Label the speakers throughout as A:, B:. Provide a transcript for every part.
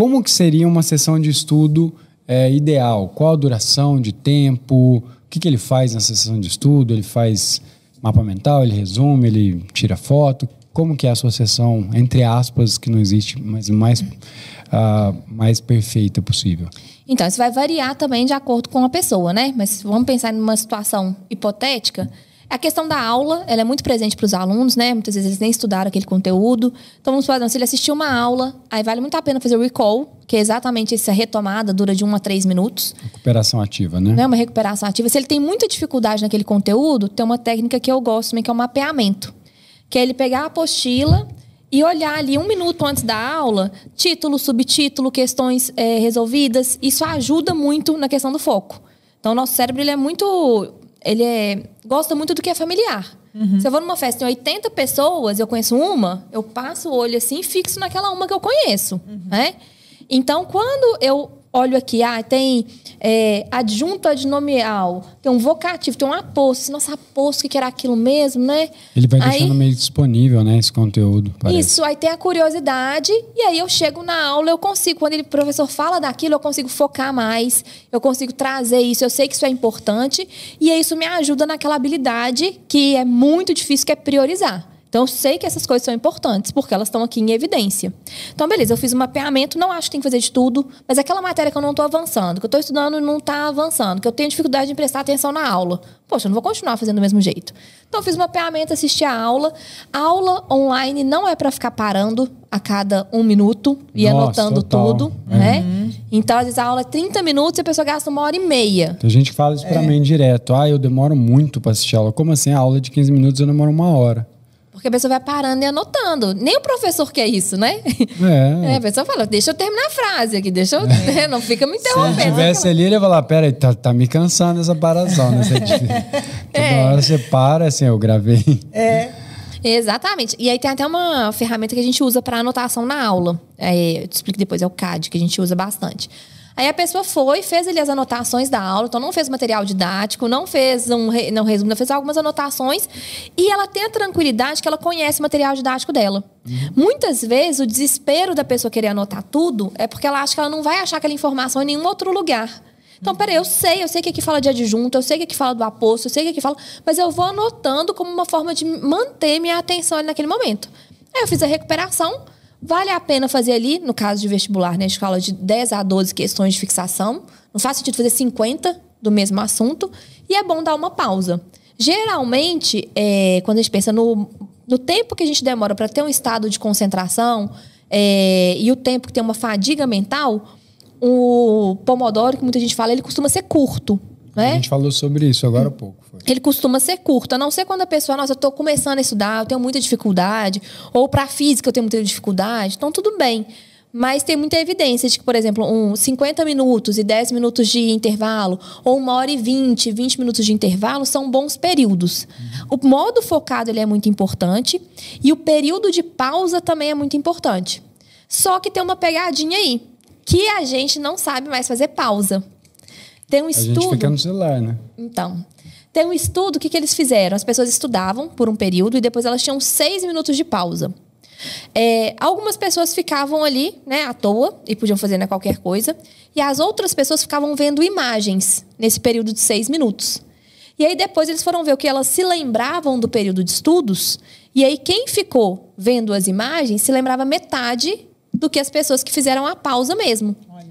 A: Como que seria uma sessão de estudo é, ideal? Qual a duração de tempo? O que, que ele faz na sessão de estudo? Ele faz mapa mental, ele resume, ele tira foto? Como que é a sua sessão, entre aspas, que não existe, mas mais, uh, mais perfeita possível?
B: Então, isso vai variar também de acordo com a pessoa, né? Mas vamos pensar numa situação hipotética. A questão da aula, ela é muito presente para os alunos, né? Muitas vezes eles nem estudaram aquele conteúdo. Então, vamos falar, se ele assistiu uma aula, aí vale muito a pena fazer o recall, que é exatamente essa retomada, dura de um a três minutos.
A: Recuperação ativa, né?
B: Não é uma recuperação ativa. Se ele tem muita dificuldade naquele conteúdo, tem uma técnica que eu gosto também, que é o mapeamento. Que é ele pegar a apostila e olhar ali um minuto antes da aula, título, subtítulo, questões é, resolvidas. Isso ajuda muito na questão do foco. Então, o nosso cérebro ele é muito ele é, gosta muito do que é familiar. Uhum. Se eu vou numa festa de 80 pessoas, eu conheço uma, eu passo o olho assim fixo naquela uma que eu conheço, uhum. né? Então, quando eu olho aqui, ah, tem é, adjunto adnomial, tem um vocativo, tem um aposto. Nossa, aposto, o que era aquilo mesmo, né? Ele vai aí, deixando meio
A: disponível, né, esse conteúdo. Parece. Isso,
B: aí tem a curiosidade, e aí eu chego na aula, eu consigo, quando ele, o professor fala daquilo, eu consigo focar mais, eu consigo trazer isso, eu sei que isso é importante, e isso me ajuda naquela habilidade que é muito difícil, que é priorizar. Então, eu sei que essas coisas são importantes, porque elas estão aqui em evidência. Então, beleza, eu fiz um mapeamento, não acho que tem que fazer de tudo, mas aquela matéria que eu não estou avançando, que eu estou estudando e não está avançando, que eu tenho dificuldade em prestar atenção na aula. Poxa, eu não vou continuar fazendo do mesmo jeito. Então, eu fiz um mapeamento, assisti a aula. A aula online não é para ficar parando a cada um minuto e Nossa, anotando total. tudo, né? Uhum. Então, às vezes a aula é 30 minutos e a pessoa gasta uma hora e meia.
A: Tem gente que fala isso para é. mim direto. Ah, eu demoro muito para assistir a aula. Como assim? A aula é de 15 minutos, eu demoro uma hora.
B: Porque a pessoa vai parando e anotando. Nem o professor quer isso, né? É. é a pessoa fala, deixa eu terminar a frase aqui, deixa eu. É. Né, não fica me interrompendo. Se ele
A: tivesse ali, ele ia falar, peraí, tá, tá me cansando essa paração, né? Toda é. hora você para, assim, eu gravei.
B: É. Exatamente. E aí tem até uma ferramenta que a gente usa para anotação na aula. É, eu te explico depois, é o CAD, que a gente usa bastante. Aí a pessoa foi, fez ali as anotações da aula, então não fez material didático, não fez um não resumo, não fez algumas anotações e ela tem a tranquilidade que ela conhece o material didático dela. Uhum. Muitas vezes o desespero da pessoa querer anotar tudo é porque ela acha que ela não vai achar aquela informação em nenhum outro lugar. Então, peraí, eu sei, eu sei que aqui é fala de adjunto, eu sei que aqui é fala do aposto, eu sei que aqui é fala, mas eu vou anotando como uma forma de manter minha atenção ali naquele momento. Aí eu fiz a recuperação, Vale a pena fazer ali, no caso de vestibular, né, A gente fala de 10 a 12 questões de fixação. Não faz sentido fazer 50 do mesmo assunto. E é bom dar uma pausa. Geralmente, é, quando a gente pensa no, no tempo que a gente demora para ter um estado de concentração é, e o tempo que tem uma fadiga mental, o Pomodoro, que muita gente fala, ele costuma ser curto. Né? A é? gente
A: falou sobre isso agora há pouco.
B: Foi. Ele costuma ser curto, a não ser quando a pessoa, nossa, eu estou começando a estudar, eu tenho muita dificuldade, ou para física eu tenho muita dificuldade, então tudo bem. Mas tem muita evidência de que, por exemplo, um 50 minutos e 10 minutos de intervalo, ou uma hora e 20, 20 minutos de intervalo, são bons períodos. Uhum. O modo focado ele é muito importante e o período de pausa também é muito importante. Só que tem uma pegadinha aí, que a gente não sabe mais fazer pausa. Tem um estudo. A gente fica no celular, né? Então. Tem um estudo, o que, que eles fizeram? As pessoas estudavam por um período e depois elas tinham seis minutos de pausa. É, algumas pessoas ficavam ali, né, à toa e podiam fazer né, qualquer coisa, e as outras pessoas ficavam vendo imagens nesse período de seis minutos. E aí depois eles foram ver o que elas se lembravam do período de estudos, e aí quem ficou vendo as imagens se lembrava metade do que as pessoas que fizeram a pausa mesmo. Olha.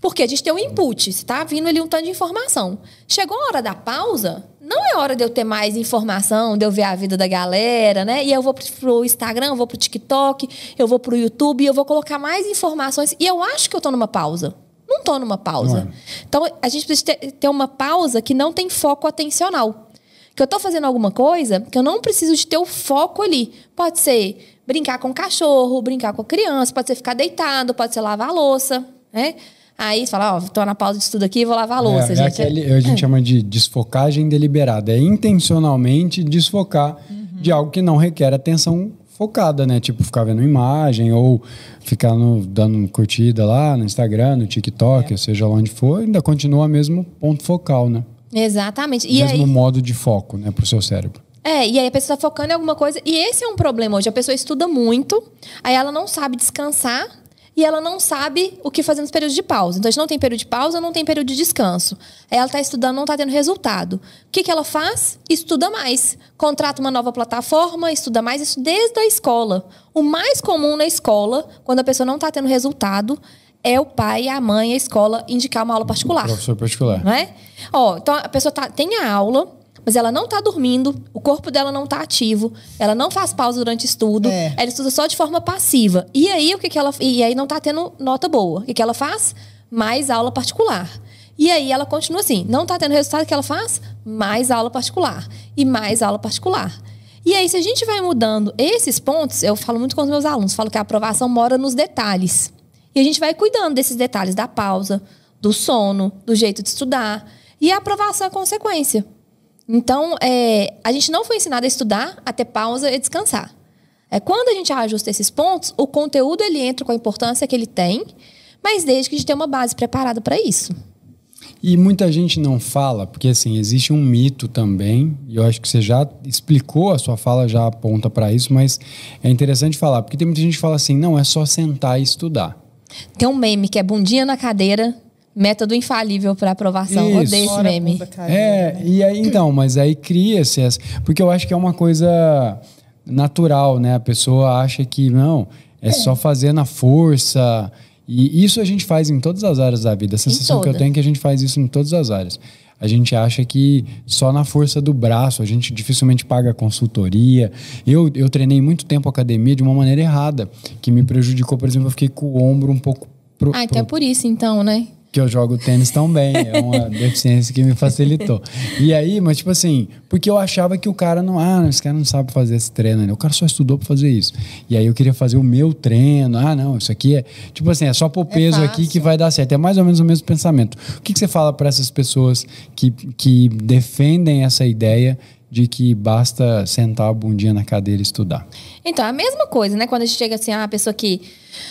B: Porque a gente tem um input, está vindo ali um tanto de informação. Chegou a hora da pausa, não é hora de eu ter mais informação, de eu ver a vida da galera, né? E eu vou pro Instagram, eu vou pro TikTok, eu vou pro YouTube, eu vou colocar mais informações. E eu acho que eu tô numa pausa. Não tô numa pausa. É. Então, a gente precisa ter, uma pausa que não tem foco atencional. Que eu tô fazendo alguma coisa que eu não preciso de ter o foco ali. Pode ser brincar com o cachorro, brincar com a criança, pode ser ficar deitado, pode ser lavar a louça, né? Aí você fala, ó, oh, tô na pausa de estudo aqui, vou lavar a é, louça, é, gente. aquele, a gente chama
A: de desfocagem deliberada. É intencionalmente desfocar uhum. de algo que não requer atenção focada, né? Tipo, ficar vendo imagem ou ficar no, dando curtida lá no Instagram, no TikTok, é. seja lá onde for, ainda continua mesmo ponto focal, né?
B: Exatamente. E mesmo aí...
A: modo de foco, né, pro seu cérebro.
B: É, e aí a pessoa tá focando em alguma coisa. E esse é um problema hoje. A pessoa estuda muito, aí ela não sabe descansar e ela não sabe o que fazer nos períodos de pausa. Então, a gente não tem período de pausa, não tem período de descanso. Ela está estudando, não está tendo resultado. O que, que ela faz? Estuda mais. Contrata uma nova plataforma, estuda mais isso desde a escola. O mais comum na escola, quando a pessoa não está tendo resultado, é o pai, a mãe, a escola indicar uma aula particular. O professor particular. Não é? Ó, então, a pessoa tá, tem a aula mas ela não está dormindo, o corpo dela não está ativo, ela não faz pausa durante estudo, é. ela estuda só de forma passiva. E aí o que, que ela e aí não está tendo nota boa. O que, que ela faz? Mais aula particular. E aí ela continua assim, não está tendo resultado que ela faz? Mais aula particular e mais aula particular. E aí, se a gente vai mudando esses pontos, eu falo muito com os meus alunos, falo que a aprovação mora nos detalhes. E a gente vai cuidando desses detalhes da pausa, do sono, do jeito de estudar. E a aprovação é consequência. Então, é, a gente não foi ensinado a estudar, a ter pausa e descansar. É, quando a gente ajusta esses pontos, o conteúdo ele entra com a importância que ele tem, mas desde que a gente tenha uma base preparada para isso.
A: E muita gente não fala, porque assim, existe um mito também, e eu acho que você já explicou, a sua fala já aponta para isso, mas é interessante falar, porque tem muita gente que fala assim, não, é só sentar e estudar.
B: Tem um meme que é bundinha na cadeira, método infalível para aprovação. Isso. Odeio esse meme. É,
A: né? e aí então, mas aí cria-se essa. Porque eu acho que é uma coisa natural, né? A pessoa acha que não, é, é. só fazer na força. E isso a gente faz em todas as áreas da vida. A sensação que eu tenho é que a gente faz isso em todas as áreas. A gente acha que só na força do braço, a gente dificilmente paga consultoria. Eu, eu treinei muito tempo academia de uma maneira errada, que me prejudicou, por exemplo, eu fiquei com o ombro um pouco. Pro, ah, então é pro... até
B: por isso então, né?
A: que eu jogo tênis tão bem. É uma deficiência que me facilitou. E aí, mas tipo assim, porque eu achava que o cara não, ah, esse cara não sabe fazer esse treino, né? o cara só estudou para fazer isso. E aí eu queria fazer o meu treino. Ah, não, isso aqui é, tipo assim, é só pôr é peso é aqui que vai dar certo. É mais ou menos o mesmo pensamento. O que, que você fala para essas pessoas que, que defendem essa ideia de que basta sentar a bundinha na cadeira e estudar.
B: Então, é a mesma coisa, né? Quando a gente chega assim, ah, a pessoa que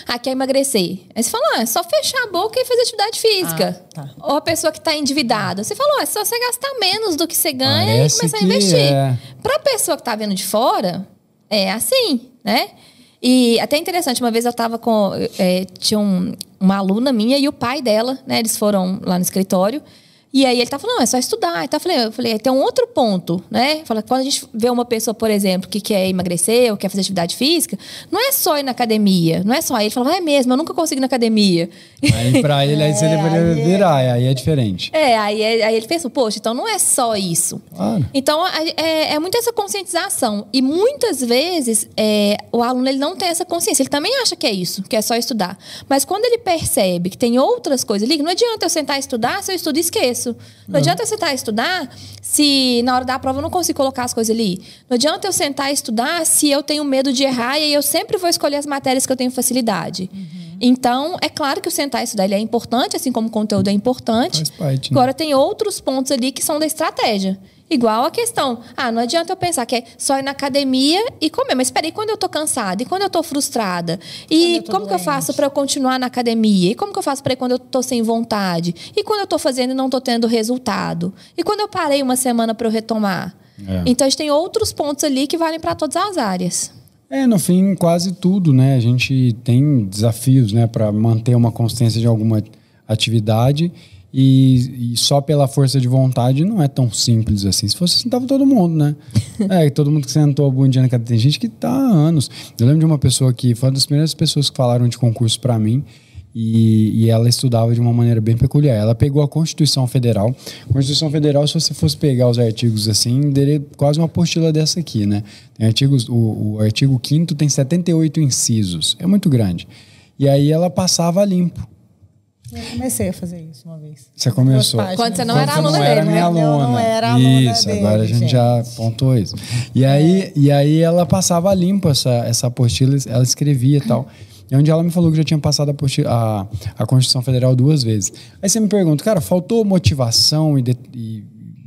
B: ah, quer emagrecer. Aí você fala, ah, é só fechar a boca e fazer atividade física. Ah, tá. Ou a pessoa que está endividada. Você fala, ah, é só você gastar menos do que você ganha Parece e começar a investir. É... Para a pessoa que está vendo de fora, é assim, né? E até interessante, uma vez eu estava com. É, tinha um, uma aluna minha e o pai dela, né? Eles foram lá no escritório. E aí ele tava tá falando, não, é só estudar. Então, eu falei, eu falei, tem um outro ponto, né? Fala, quando a gente vê uma pessoa, por exemplo, que quer emagrecer ou quer fazer atividade física, não é só ir na academia, não é só. Aí ele falou, é mesmo, eu nunca consigo ir na academia.
A: Aí pra ele, aí você é, deveria virar, é... aí é diferente.
B: É, aí, aí ele pensou, poxa, então não é só isso. Claro. Então, é, é muito essa conscientização. E muitas vezes, é, o aluno ele não tem essa consciência. Ele também acha que é isso, que é só estudar. Mas quando ele percebe que tem outras coisas ali, não adianta eu sentar e estudar, se eu estudo e esqueço isso. Não, não. adianta eu sentar e estudar se na hora da prova eu não consigo colocar as coisas ali. Não adianta eu sentar e estudar se eu tenho medo de errar e eu sempre vou escolher as matérias que eu tenho facilidade. Uhum. Então, é claro que o sentar e estudar é importante, assim como o conteúdo é importante. Faz parte, né? Agora, tem outros pontos ali que são da estratégia. Igual a questão, ah, não adianta eu pensar que é só ir na academia e comer, mas peraí, quando eu tô cansada? E quando eu tô frustrada? E como doente. que eu faço para eu continuar na academia? E como que eu faço para ir quando eu tô sem vontade? E quando eu tô fazendo e não tô tendo resultado? E quando eu parei uma semana para eu retomar? É. Então a gente tem outros pontos ali que valem para todas as áreas.
A: É, no fim, quase tudo, né? A gente tem desafios, né, para manter uma consciência de alguma atividade e, e, só pela força de vontade não é tão simples assim. Se fosse, sentava assim, todo mundo, né? é, todo mundo que sentou a bundinha na cadeira. Tem gente que tá há anos. Eu lembro de uma pessoa que foi uma das primeiras pessoas que falaram de concurso para mim. E, e, ela estudava de uma maneira bem peculiar. Ela pegou a Constituição Federal. Constituição Federal, se você fosse pegar os artigos assim, daria quase uma apostila dessa aqui, né? Tem artigos, o, o artigo 5 tem 78 incisos. É muito grande. E aí ela passava limpo. Eu comecei a fazer isso uma vez. Você começou. Quando você não era aluna dele, né? Aluna. Eu não era aluna Isso, dele, agora a gente, gente, já pontou isso. E aí, e aí ela passava limpo essa, essa apostila, ela escrevia e tal. E onde ela me falou que já tinha passado a, a, a Constituição Federal duas vezes. Aí você me pergunta, cara, faltou motivação e, de, e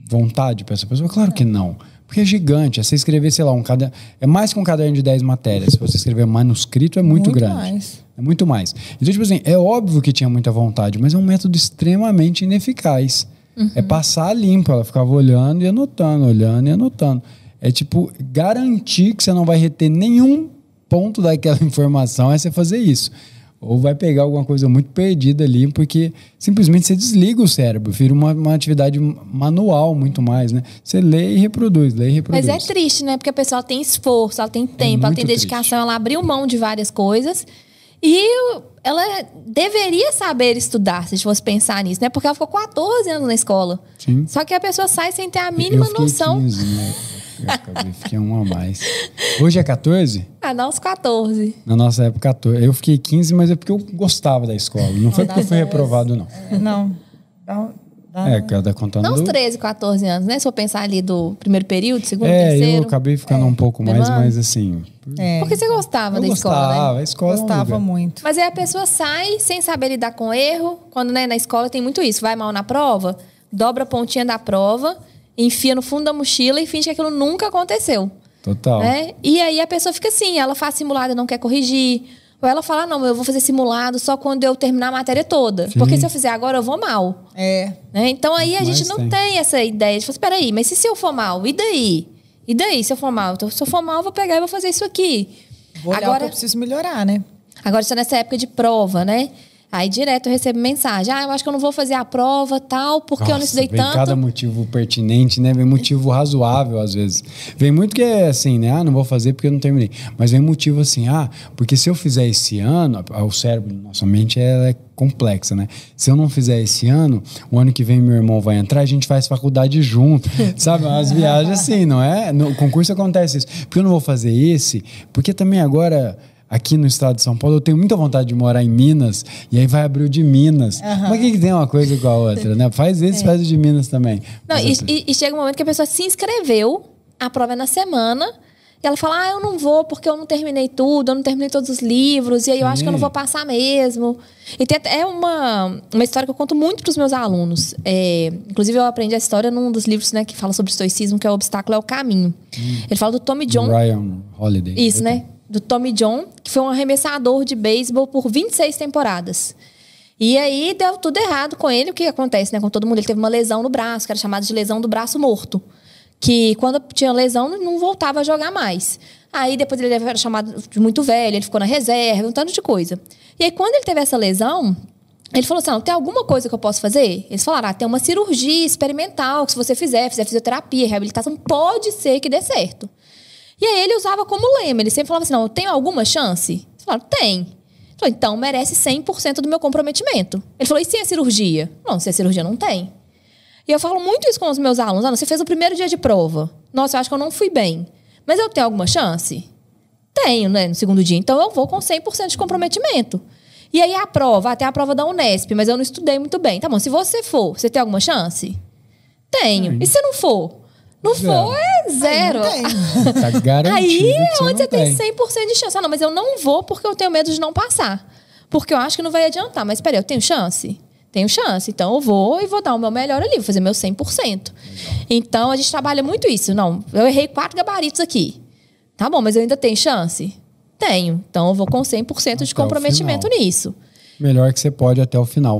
A: vontade para essa pessoa? Claro que não. Porque é gigante. É você escrever, sei lá, um caderno. É mais que um caderno de 10 matérias. Se você escrever manuscrito, é muito, muito grande. Mais. É muito mais. Então, tipo assim, é óbvio que tinha muita vontade, mas é um método extremamente ineficaz. É uhum. É passar limpo. Ela ficava olhando e anotando, olhando e anotando. É tipo, garantir que você não vai reter nenhum ponto daquela informação é você fazer isso ou vai pegar alguma coisa muito perdida ali, porque simplesmente você desliga o cérebro, vira uma, uma atividade manual muito mais, né? Você lê e reproduz, lê e reproduz. Mas é
B: triste, né? Porque a pessoa tem esforço, ela tem é tempo, é ela tem dedicação, triste. ela abriu mão de várias coisas. E ela deveria saber estudar, se fosse pensar nisso, né? Porque ela ficou 14 anos na escola. Sim. Só que a pessoa sai sem ter a mínima noção. 15,
A: né? É, acabei, fiquei um a mais. Hoje é 14?
B: Ah, nossa 14.
A: Na nossa época, 14. Eu fiquei 15, mas é porque eu gostava da escola. Não foi porque eu fui reprovado, não.
B: É, não. é,
A: cada contando. Dá uns 13,
B: 14 anos, né? Se eu pensar ali do primeiro período, segundo, é, terceiro. É, eu
A: acabei ficando é. um pouco mais, mais mas assim. É. Porque você
B: gostava eu da gostava, escola,
A: né? A escola é gostava é muito.
B: Mas aí a pessoa sai sem saber lidar com erro. Quando né, na escola tem muito isso. Vai mal na prova, dobra a pontinha da prova enfia no fundo da mochila e finge que aquilo nunca aconteceu.
A: Total. Né?
B: E aí a pessoa fica assim, ela faz simulado e não quer corrigir. Ou ela fala, ah, não, eu vou fazer simulado só quando eu terminar a matéria toda. Sim. Porque se eu fizer agora, eu vou mal. É. Né? Então aí a mas gente não tem. tem. essa ideia de fala espera assim, aí, mas se, se eu for mal, e daí? E daí, se eu for mal? Então, se eu for mal, eu vou pegar e vou fazer isso aqui. Vou agora eu preciso melhorar, né? Agora só nessa época de prova, né? Aí direto eu recebo mensagem: ah, eu acho que eu não vou fazer a prova, tal, porque Nossa, eu não estudei vem tanto. Cada
A: motivo pertinente, né? Vem motivo razoável, às vezes. Vem muito que é assim, né? Ah, não vou fazer porque eu não terminei. Mas vem motivo assim, ah, porque se eu fizer esse ano, o cérebro, nossa mente ela é, é complexa, né? Se eu não fizer esse ano, o ano que vem meu irmão vai entrar, a gente faz faculdade junto. Sabe? As viagens assim, não é? No concurso acontece isso. Porque eu não vou fazer esse, porque também agora aqui no estado de São Paulo. Eu tenho muita vontade de morar em Minas, e aí vai abrir o de Minas. Uhum. Mas que, que tem uma coisa igual a outra, né? Faz esse, é. faz o de Minas também. Não,
B: e, e, chega um momento que a pessoa se inscreveu, a prova é na semana. E ela fala, ah, eu não vou porque eu não terminei tudo, eu não terminei todos os livros, e aí eu acho que eu não vou passar mesmo. E tem até uma, uma história que eu conto muito para os meus alunos. É, inclusive, eu aprendi a história num dos livros né, que fala sobre estoicismo, que é O Obstáculo é o Caminho. Hum. Ele fala do Tommy John.
A: Ryan Holiday. Isso, né?
B: né? do Tommy John, que foi um arremessador de beisebol por 26 temporadas. E aí deu tudo errado com ele, o que acontece, né? Com todo mundo, ele teve uma lesão no braço, que era chamada de lesão do braço morto. Que quando tinha lesão, não voltava a jogar mais. Aí depois ele era chamado de muito velho, ele ficou na reserva, um tanto de coisa. E aí quando ele teve essa lesão, ele falou assim: tem alguma coisa que eu posso fazer? Eles falaram: ah, tem uma cirurgia experimental que se você fizer, fizer fisioterapia, reabilitação, pode ser que dê certo. E aí ele usava como lema. Ele sempre falava assim: não, eu tenho alguma chance? Eu falava, tem. Ele falou, então merece 100% do meu comprometimento. Ele falou, e se é cirurgia? Não, se é cirurgia, não tem. E eu falo muito isso com os meus alunos. Ah, você fez o primeiro dia de prova. Nossa, eu acho que eu não fui bem. Mas eu tenho alguma chance? Tenho, né? No segundo dia. Então eu vou com 100% de comprometimento. E aí a prova, até a prova da Unesp, mas eu não estudei muito bem. Tá bom, se você for, você tem alguma chance? Tenho. E se não for? Não é. for, é zero. Tá
A: aí, tá aí é onde você tem. 100%
B: de chance. Ah, não, mas eu não vou porque eu tenho medo de não passar. Porque eu acho que não vai adiantar. Mas peraí, eu tenho chance? Tenho chance. Então eu vou e vou dar o meu melhor ali, vou fazer meu 100%. Então a gente trabalha muito isso. Não, eu errei quatro gabaritos aqui. Tá bom, mas eu ainda tenho chance? Tenho. Então eu vou com 100% até de comprometimento nisso.
A: Melhor que você pode até o final.